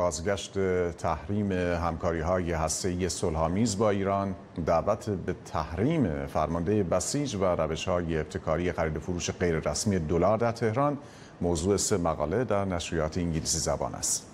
بازگشت تحریم همکاری های هسته سلحامیز با ایران دعوت به تحریم فرمانده بسیج و روش های ابتکاری خرید فروش غیر رسمی دلار در تهران موضوع سه مقاله در نشریات انگلیسی زبان است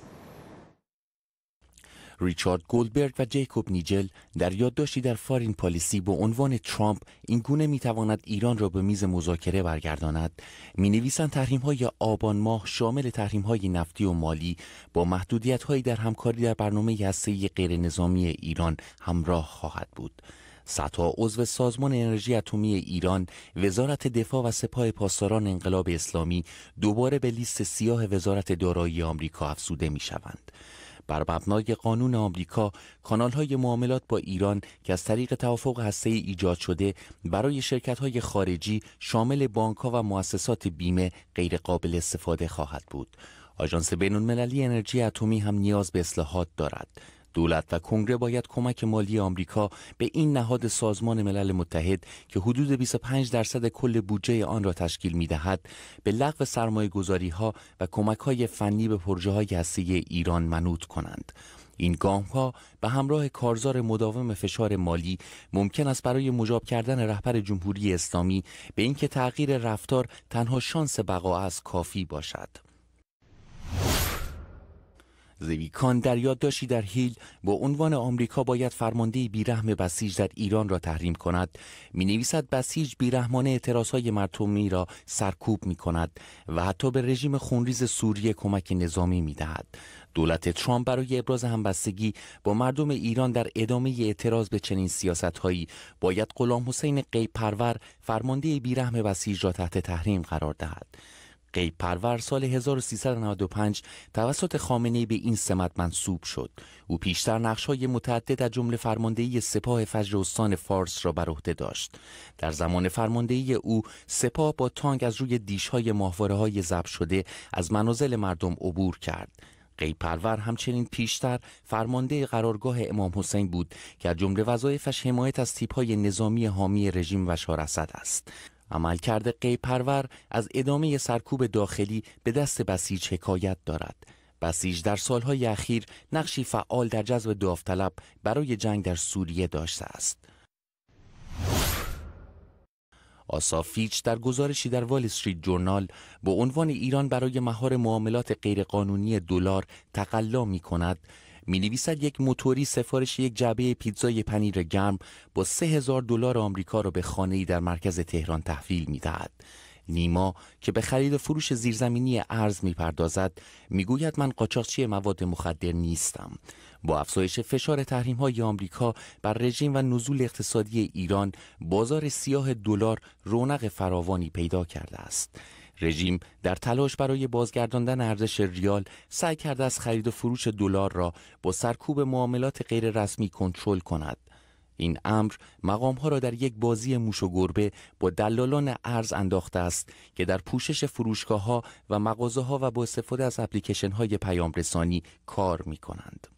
ریچارد گولدبرگ و جیکوب نیجل در یادداشتی در فارین پالیسی با عنوان ترامپ این گونه می تواند ایران را به میز مذاکره برگرداند می نویسند تحریم های آبان ماه شامل تحریم های نفتی و مالی با محدودیت هایی در همکاری در برنامه هسته غیر نظامی ایران همراه خواهد بود صدها عضو سازمان انرژی اتمی ایران، وزارت دفاع و سپاه پاسداران انقلاب اسلامی دوباره به لیست سیاه وزارت دارایی آمریکا افزوده می شوند. بر مبنای قانون آمریکا کانال های معاملات با ایران که از طریق توافق هسته ایجاد شده برای شرکت های خارجی شامل بانک ها و مؤسسات بیمه غیر قابل استفاده خواهد بود. آژانس بین انرژی اتمی هم نیاز به اصلاحات دارد. دولت و کنگره باید کمک مالی آمریکا به این نهاد سازمان ملل متحد که حدود 25 درصد کل بودجه آن را تشکیل می دهد به لغو سرمایه گذاری ها و کمک های فنی به پروژه های هستی ایران منوط کنند. این گام ها به همراه کارزار مداوم فشار مالی ممکن است برای مجاب کردن رهبر جمهوری اسلامی به اینکه تغییر رفتار تنها شانس بقا از کافی باشد. زویکان در یادداشتی در هیل با عنوان آمریکا باید فرمانده بیرحم بسیج در ایران را تحریم کند می نویسد بسیج بیرحمانه اعتراض های مردمی را سرکوب می کند و حتی به رژیم خونریز سوریه کمک نظامی می دهد. دولت ترامپ برای ابراز همبستگی با مردم ایران در ادامه اعتراض به چنین سیاست هایی باید غلام حسین قیب پرور فرمانده بیرحم بسیج را تحت تحریم قرار دهد. غیب پرور سال 1395 توسط خامنه به این سمت منصوب شد او پیشتر های متعدد از جمله فرماندهی سپاه فجر استان فارس را بر عهده داشت در زمان فرماندهی او سپاه با تانگ از روی دیش‌های های ضبط شده از منازل مردم عبور کرد پرور همچنین پیشتر فرمانده قرارگاه امام حسین بود که از جمله وظایفش حمایت از های نظامی حامی رژیم و شارسد است عملکرد قیپرور از ادامه سرکوب داخلی به دست بسیج حکایت دارد بسیج در سالهای اخیر نقشی فعال در جذب داوطلب برای جنگ در سوریه داشته است آسا فیچ در گزارشی در وال استریت جورنال به عنوان ایران برای مهار معاملات غیرقانونی دلار تقلا می کند می نویسد یک موتوری سفارش یک جعبه پیتزای پنیر گرم با سه هزار دلار آمریکا را به خانه‌ای در مرکز تهران تحویل می دهد. نیما که به خرید و فروش زیرزمینی ارز میپردازد میگوید من قاچاقچی مواد مخدر نیستم با افزایش فشار تحریم های آمریکا بر رژیم و نزول اقتصادی ایران بازار سیاه دلار رونق فراوانی پیدا کرده است رژیم در تلاش برای بازگرداندن ارزش ریال سعی کرده از خرید و فروش دلار را با سرکوب معاملات غیررسمی کنترل کند این امر مقام ها را در یک بازی موش و گربه با دلالان ارز انداخته است که در پوشش فروشگاه ها و مغازه ها و با استفاده از اپلیکیشن های پیام رسانی کار می کنند.